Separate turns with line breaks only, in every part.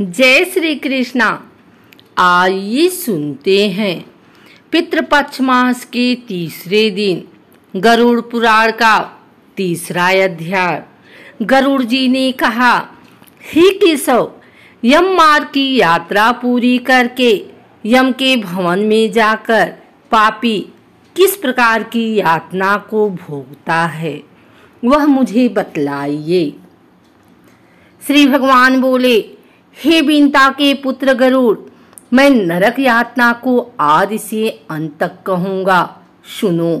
जय श्री कृष्णा आइए सुनते हैं पितृपक्ष मास के तीसरे दिन गरुड़ पुराण का तीसरा अध्याय गरुड़ जी ने कहा ही केशव यम मार्ग की यात्रा पूरी करके यम के भवन में जाकर पापी किस प्रकार की यातना को भोगता है वह मुझे बतलाइए श्री भगवान बोले हे बिनता के पुत्र गरुड़ मैं नरक यातना को आदि से अंत तक कहूंगा सुनो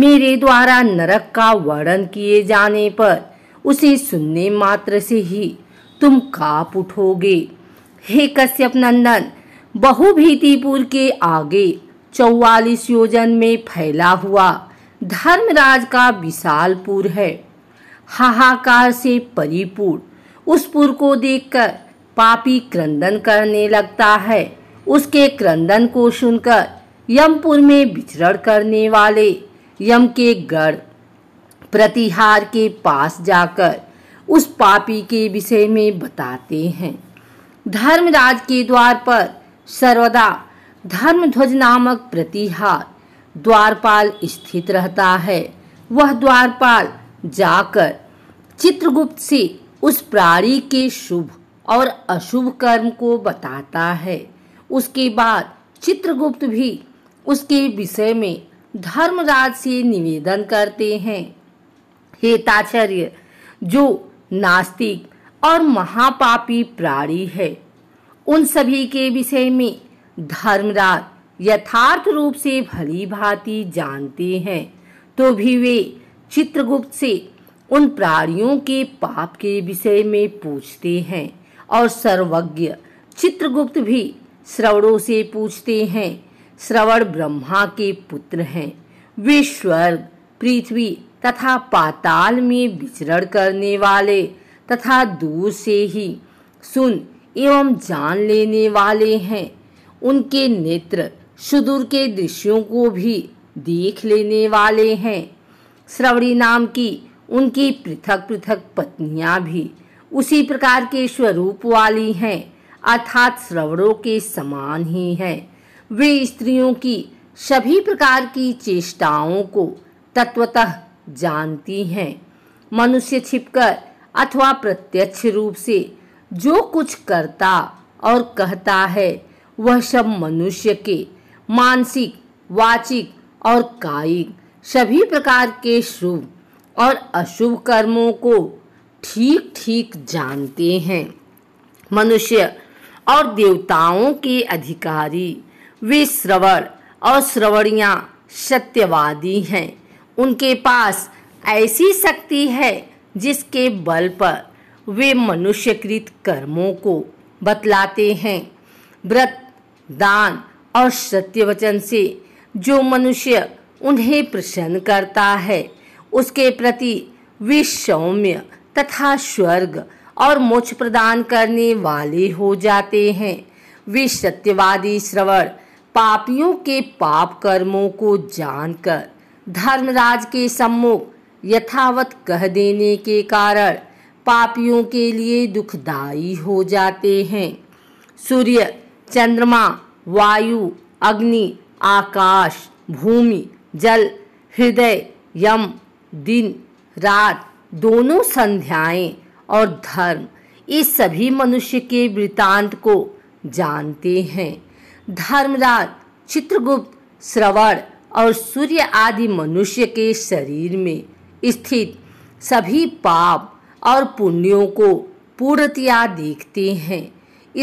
मेरे द्वारा नरक का वर्णन किए जाने पर उसे सुनने मात्र से ही तुम काप उठोगे हे कश्यप नंदन बहुभीतिपुर के आगे चौवालीस योजन में फैला हुआ धर्मराज का विशालपुर है हाहाकार से परिपूर्ण उस पुर को देखकर पापी क्रंदन करने लगता है उसके क्रंदन को सुनकर यमपुर में विचरण करने वाले यम के गढ़ प्रतिहार के पास जाकर उस पापी के विषय में बताते हैं धर्मराज के द्वार पर सर्वदा धर्मध्वज नामक प्रतिहार द्वारपाल स्थित रहता है वह द्वारपाल जाकर चित्रगुप्त से उस प्राणी के शुभ और अशुभ कर्म को बताता है उसके बाद चित्रगुप्त भी उसके विषय में धर्मराज से निवेदन करते हैं हेताचार्य जो नास्तिक और महापापी प्राणी है उन सभी के विषय में धर्मराज यथार्थ रूप से भली भांति जानते हैं तो भी वे चित्रगुप्त से उन प्राणियों के पाप के विषय में पूछते हैं और सर्वज्ञ चित्रगुप्त भी श्रवणों से पूछते हैं श्रवण ब्रह्मा के पुत्र हैं वे स्वर्ग पृथ्वी तथा पाताल में विचरण करने वाले तथा दूर से ही सुन एवं जान लेने वाले हैं उनके नेत्र सुदूर के दृश्यों को भी देख लेने वाले हैं श्रवणी नाम की उनकी पृथक पृथक पत्नियां भी उसी प्रकार के स्वरूप वाली हैं अर्थात श्रवणों के समान ही हैं वे स्त्रियों की सभी प्रकार की चेष्टाओं को तत्वतः जानती हैं मनुष्य छिपकर अथवा प्रत्यक्ष रूप से जो कुछ करता और कहता है वह सब मनुष्य के मानसिक वाचिक और कायिक सभी प्रकार के शुभ और अशुभ कर्मों को ठीक ठीक जानते हैं मनुष्य और देवताओं के अधिकारी वे श्रवण और श्रवणिया सत्यवादी हैं उनके पास ऐसी शक्ति है जिसके बल पर वे मनुष्यकृत कर्मों को बतलाते हैं व्रत दान और सत्य वचन से जो मनुष्य उन्हें प्रसन्न करता है उसके प्रति वे सौम्य तथा स्वर्ग और मोक्ष प्रदान करने वाले हो जाते हैं वे सत्यवादी श्रवण पापियों के पाप कर्मों को जानकर धर्मराज के सम्मुख यथावत कह देने के कारण पापियों के लिए दुखदायी हो जाते हैं सूर्य चंद्रमा वायु अग्नि आकाश भूमि जल हृदय यम दिन रात दोनों संध्याएं और धर्म इस सभी मनुष्य के वृतांत को जानते हैं धर्मराज चित्रगुप्त श्रवण और सूर्य आदि मनुष्य के शरीर में स्थित सभी पाप और पुण्यों को पूर्णतया देखते हैं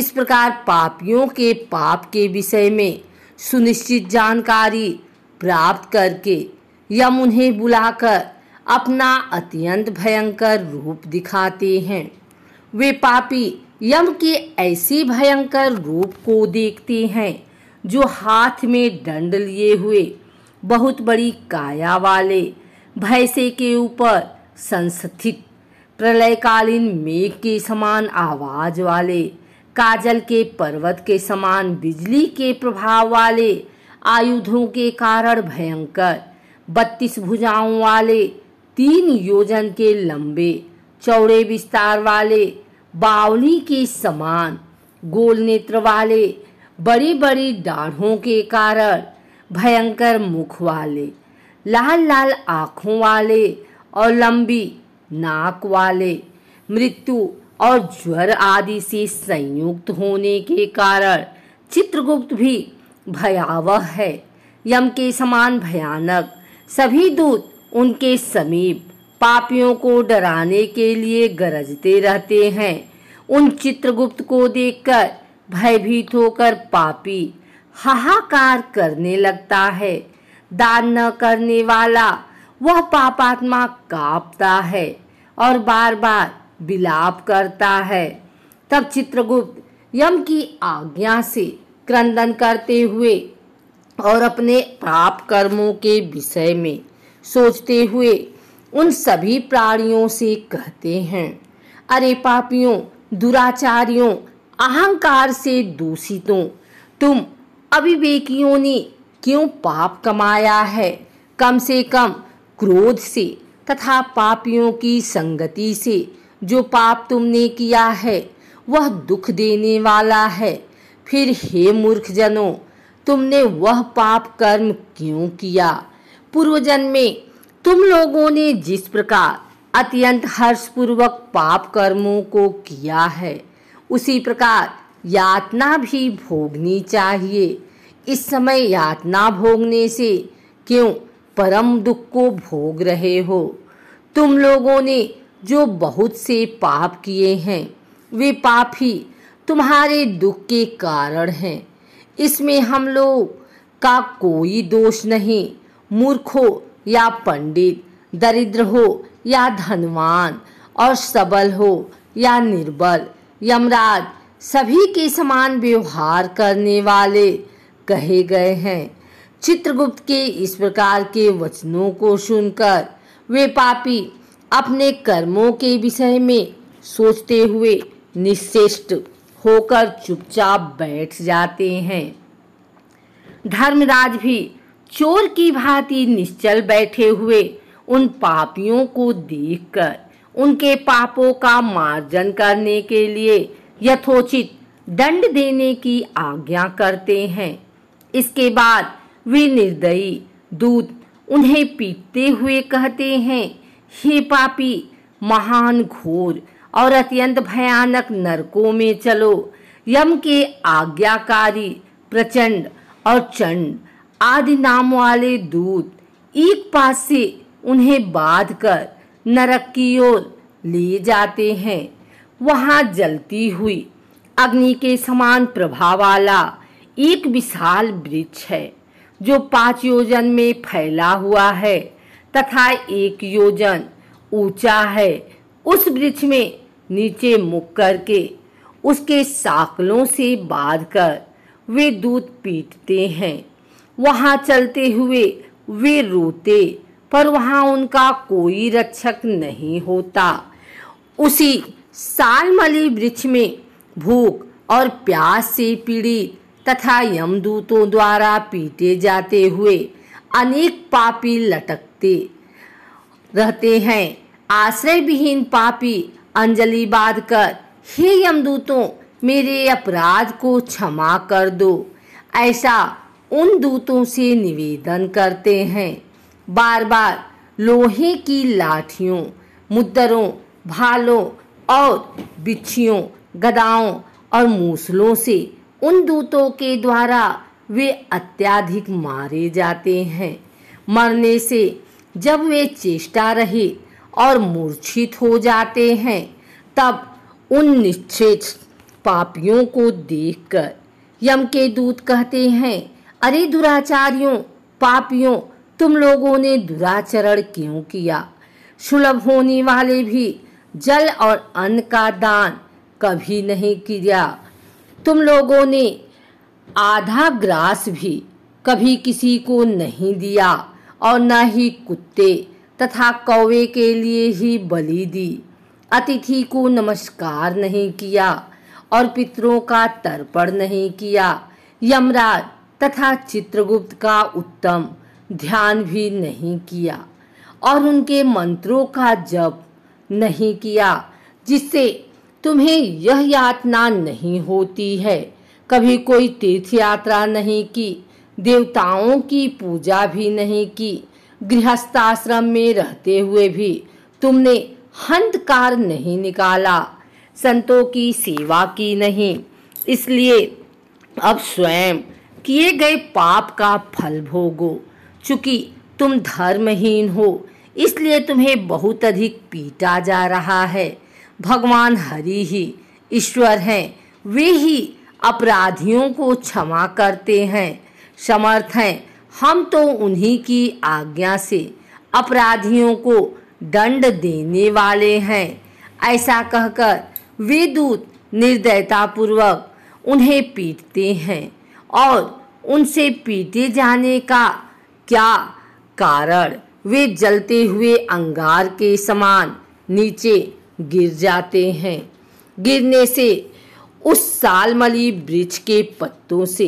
इस प्रकार पापियों के पाप के विषय में सुनिश्चित जानकारी प्राप्त करके यम उन्हें बुलाकर अपना अत्यंत भयंकर रूप दिखाते हैं वे पापी यम के ऐसे भयंकर रूप को देखते हैं जो हाथ में दंड लिए हुए बहुत बड़ी काया वाले भैसे के ऊपर संस्थित प्रलयकालीन मेघ के समान आवाज वाले काजल के पर्वत के समान बिजली के प्रभाव वाले आयुधों के कारण भयंकर बत्तीस भुजाओं वाले तीन योजन के लंबे चौड़े विस्तार वाले बावली के समान गोल नेत्र वाले बड़ी बड़ी डाढ़ों के कारण भयंकर मुख वाले लाल लाल आँखों वाले और लंबी नाक वाले मृत्यु और ज्वर आदि से संयुक्त होने के कारण चित्रगुप्त भी भयावह है यम के समान भयानक सभी दूत उनके समीप पापियों को डराने के लिए गरजते रहते हैं उन चित्रगुप्त को देखकर भयभीत होकर पापी हाहाकार करने लगता है दान न करने वाला वह पापात्मा कांपता है और बार बार बिलाप करता है तब चित्रगुप्त यम की आज्ञा से क्रंदन करते हुए और अपने पाप कर्मों के विषय में सोचते हुए उन सभी प्राणियों से कहते हैं अरे पापियों दुराचारियों अहंकार से दूषितों तुम अविवेकियों ने क्यों पाप कमाया है कम से कम क्रोध से तथा पापियों की संगति से जो पाप तुमने किया है वह दुख देने वाला है फिर हे मूर्खजनों तुमने वह पाप कर्म क्यों किया पूर्व में तुम लोगों ने जिस प्रकार अत्यंत हर्षपूर्वक पाप कर्मों को किया है उसी प्रकार यातना भी भोगनी चाहिए इस समय यातना भोगने से क्यों परम दुख को भोग रहे हो तुम लोगों ने जो बहुत से पाप किए हैं वे पाप ही तुम्हारे दुख के कारण हैं इसमें हम लोग का कोई दोष नहीं मूर्ख हो या पंडित दरिद्र हो या धनवान और सबल हो या निर्बल यमराज सभी के समान व्यवहार करने वाले कहे गए हैं चित्रगुप्त के इस प्रकार के वचनों को सुनकर वे पापी अपने कर्मों के विषय में सोचते हुए निश्चेष्ट होकर चुपचाप बैठ जाते हैं धर्मराज भी चोर की भांति निश्चल बैठे हुए उन पापियों को देखकर उनके पापों का मार्जन करने के लिए यथोचित दंड देने की आज्ञा करते हैं इसके बाद वे निर्दयी दूत उन्हें पीटते हुए कहते हैं हे पापी महान घोर और अत्यंत भयानक नरकों में चलो यम के आज्ञाकारी प्रचंड और चंड आदि नाम वाले दूत एक पास से उन्हें बांध कर नरक की ओर ले जाते हैं वहाँ जलती हुई अग्नि के समान प्रभाव वाला एक विशाल वृक्ष है जो पाँच योजन में फैला हुआ है तथा एक योजन ऊंचा है उस वृक्ष में नीचे मुख करके उसके साकलों से बांध कर वे दूध पीटते हैं वहाँ चलते हुए वे रोते पर वहाँ उनका कोई रक्षक नहीं होता उसी सालमली वृक्ष में भूख और प्यास से पीड़ित तथा यमदूतों द्वारा पीटे जाते हुए अनेक पापी लटकते रहते हैं आश्रय विहीन पापी अंजलि कर हे यमदूतों मेरे अपराध को क्षमा कर दो ऐसा उन दूतों से निवेदन करते हैं बार बार लोहे की लाठियों मुद्दरों भालों और बिच्छियों गदाओं और मूसलों से उन दूतों के द्वारा वे अत्याधिक मारे जाते हैं मरने से जब वे चेष्टा रहे और मूर्छित हो जाते हैं तब उन निश्चित पापियों को देखकर यम के दूत कहते हैं अरे दुराचारियों पापियों तुम लोगों ने दुराचरण क्यों किया सुलभ होने वाले भी जल और अन्न का दान कभी नहीं किया तुम लोगों ने आधा ग्रास भी कभी किसी को नहीं दिया और न ही कुत्ते तथा कौवे के लिए ही बलि दी अतिथि को नमस्कार नहीं किया और पितरों का तर्पण नहीं किया यमराज तथा चित्रगुप्त का उत्तम ध्यान भी नहीं किया और उनके मंत्रों का जप नहीं किया जिससे तुम्हें यह यातना नहीं होती है कभी कोई तीर्थ यात्रा नहीं की देवताओं की पूजा भी नहीं की गृहस्थाश्रम में रहते हुए भी तुमने हंतकार नहीं निकाला संतों की सेवा की नहीं इसलिए अब स्वयं किए गए पाप का फल भोगो चूंकि तुम धर्महीन हो इसलिए तुम्हें बहुत अधिक पीटा जा रहा है भगवान हरि ही ईश्वर हैं वे ही अपराधियों को क्षमा करते हैं समर्थ हैं हम तो उन्हीं की आज्ञा से अपराधियों को दंड देने वाले हैं ऐसा कहकर वे दूत निर्दयतापूर्वक उन्हें पीटते हैं और उनसे पीटे जाने का क्या कारण वे जलते हुए अंगार के समान नीचे गिर जाते हैं गिरने से उस सालमली वृक्ष के पत्तों से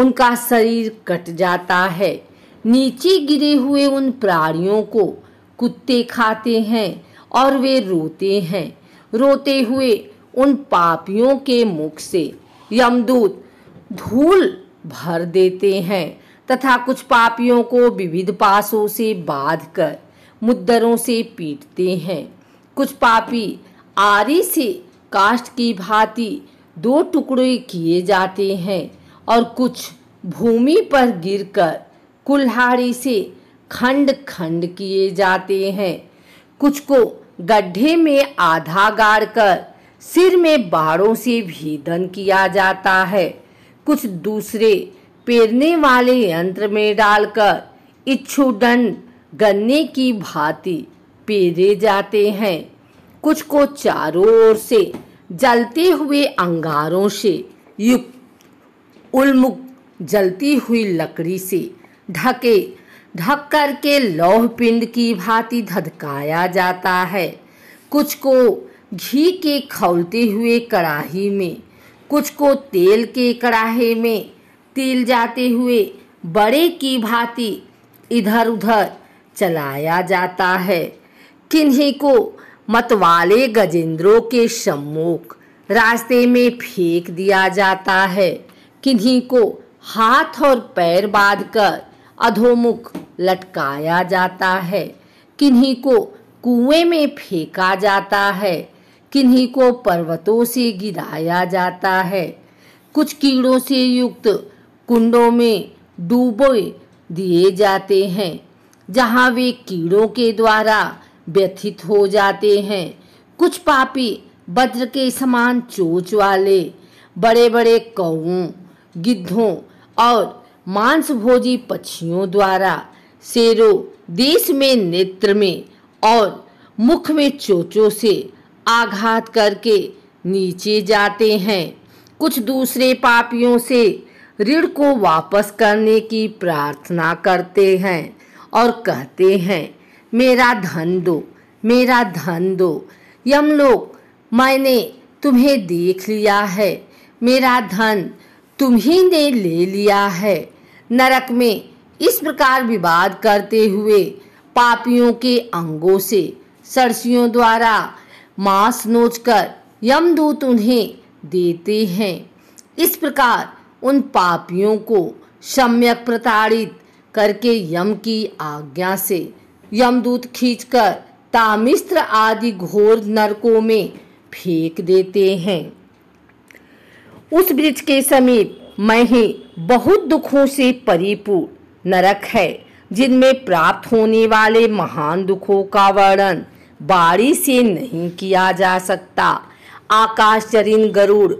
उनका शरीर कट जाता है नीचे गिरे हुए उन प्राणियों को कुत्ते खाते हैं और वे रोते हैं रोते हुए उन पापियों के मुख से यमदूत धूल भर देते हैं तथा कुछ पापियों को विविध पासों से बांध कर मुद्दरों से पीटते हैं कुछ पापी आरी से काष्ट की भांति दो टुकड़े किए जाते हैं और कुछ भूमि पर गिरकर कुल्हाड़ी से खंड खंड किए जाते हैं कुछ को गड्ढे में आधा गाड़ कर सिर में बाड़ों से भीदन किया जाता है कुछ दूसरे पेरने वाले यंत्र में डालकर इच्छुदंड गन्ने की भांति पेरे जाते हैं कुछ को चारों ओर से जलते हुए अंगारों से युक्त उल्मुख जलती हुई लकड़ी से ढके ढक करके लौह पिंड की भांति धधकाया जाता है कुछ को घी के खौलते हुए कड़ाही में कुछ को तेल के कड़ाहे में तिल जाते हुए बड़े की भांति इधर उधर चलाया जाता है किन्हीं को मतवाले गजेंद्रों के सम्मुख रास्ते में फेंक दिया जाता है किन्हीं को हाथ और पैर बांधकर अधोमुख लटकाया जाता है किन्हीं को कुएं में फेंका जाता है किन्हीं को पर्वतों से गिराया जाता है कुछ कीड़ों से युक्त कुंडों में डूबे दिए जाते हैं जहाँ वे कीड़ों के द्वारा व्यथित हो जाते हैं कुछ पापी वज्र के समान चोच वाले बड़े बड़े कौओं गिद्धों और मांसभोजी पक्षियों द्वारा शेरों देश में नेत्र में और मुख में चोचों से आघात करके नीचे जाते हैं कुछ दूसरे पापियों से ऋण को वापस करने की प्रार्थना करते हैं और कहते हैं मेरा धन दो मेरा धन दो यम लोग मैंने तुम्हें देख लिया है मेरा धन तुम्ही ने ले लिया है नरक में इस प्रकार विवाद करते हुए पापियों के अंगों से सरसियों द्वारा मांस नोचकर यमदूत उन्हें देते हैं इस प्रकार उन पापियों को सम्यक प्रताड़ित करके यम की आज्ञा से यमदूत खींचकर तामिस्त्र आदि घोर नरकों में फेंक देते हैं उस वृक्ष के समीप मैं ही बहुत दुखों से परिपूर्ण नरक है जिनमें प्राप्त होने वाले महान दुखों का वर्णन बाड़ी से नहीं किया जा सकता चरिन गरुड़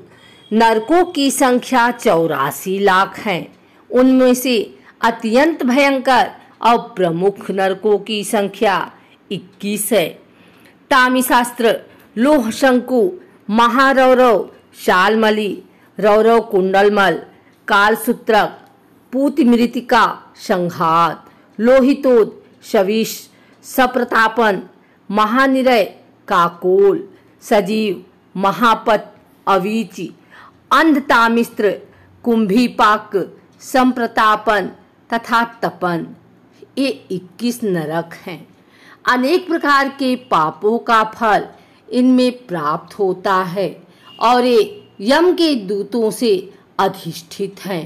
नरकों की संख्या चौरासी लाख है उनमें से अत्यंत भयंकर और प्रमुख नरकों की संख्या 21 है तामिशास्त्र लोहशंकु महारौरव शालमली रौरव कुंडलमल कालसूत्रक पूत मृतिका संघात लोहितोद शविश सप्रतापन महानिरय काकोल सजीव महापत अवीचि अंधतामिस्त्र कुंभीपाक संप्रतापन तथा तपन ये 21 नरक हैं अनेक प्रकार के पापों का फल इनमें प्राप्त होता है और ये यम के दूतों से अधिष्ठित हैं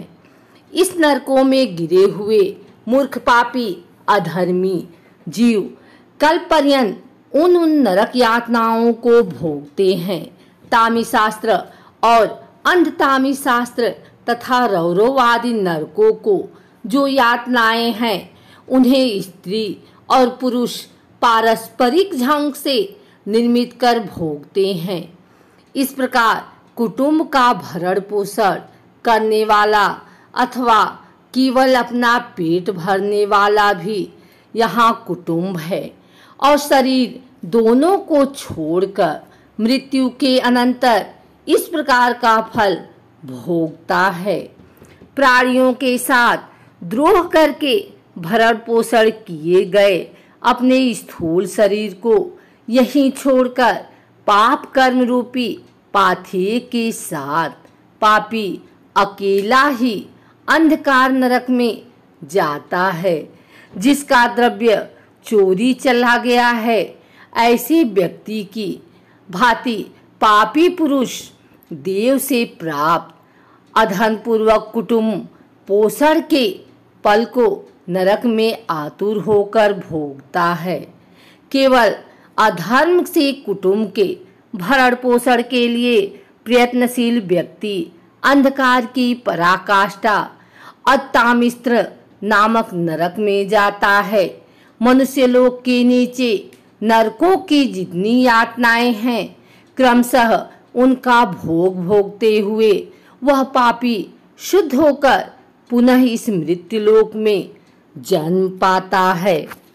इस नरकों में गिरे हुए मूर्ख पापी अधर्मी जीव कल्पर्यंत उन उन नरक यातनाओं को भोगते हैं तामी शास्त्र और अंधतामी शास्त्र तथा रौरववादी नरकों को जो यातनाएं हैं उन्हें स्त्री और पुरुष पारस्परिक ढंग से निर्मित कर भोगते हैं इस प्रकार कुटुंब का भरण पोषण करने वाला अथवा केवल अपना पेट भरने वाला भी यहाँ कुटुंब है और शरीर दोनों को छोड़कर मृत्यु के अनंतर इस प्रकार का फल भोगता है प्राणियों के साथ द्रोह करके भरण पोषण किए गए अपने स्थूल शरीर को यहीं छोड़कर पाप कर्म रूपी पाथे के साथ पापी अकेला ही अंधकार नरक में जाता है जिसका द्रव्य चोरी चला गया है ऐसे व्यक्ति की भांति पापी पुरुष देव से प्राप्त अधन पूर्वक कुटुम्ब पोषण के पल को नरक में आतुर होकर भोगता है केवल अधर्म से कुटुंब के भरण पोषण के लिए प्रयत्नशील व्यक्ति अंधकार की पराकाष्ठा अतामिस्त्र नामक नरक में जाता है मनुष्य लोक के नीचे नरकों की जितनी यातनाएं हैं क्रमशः उनका भोग भोगते हुए वह पापी शुद्ध होकर पुनः इस मृत्यु लोक में जन्म पाता है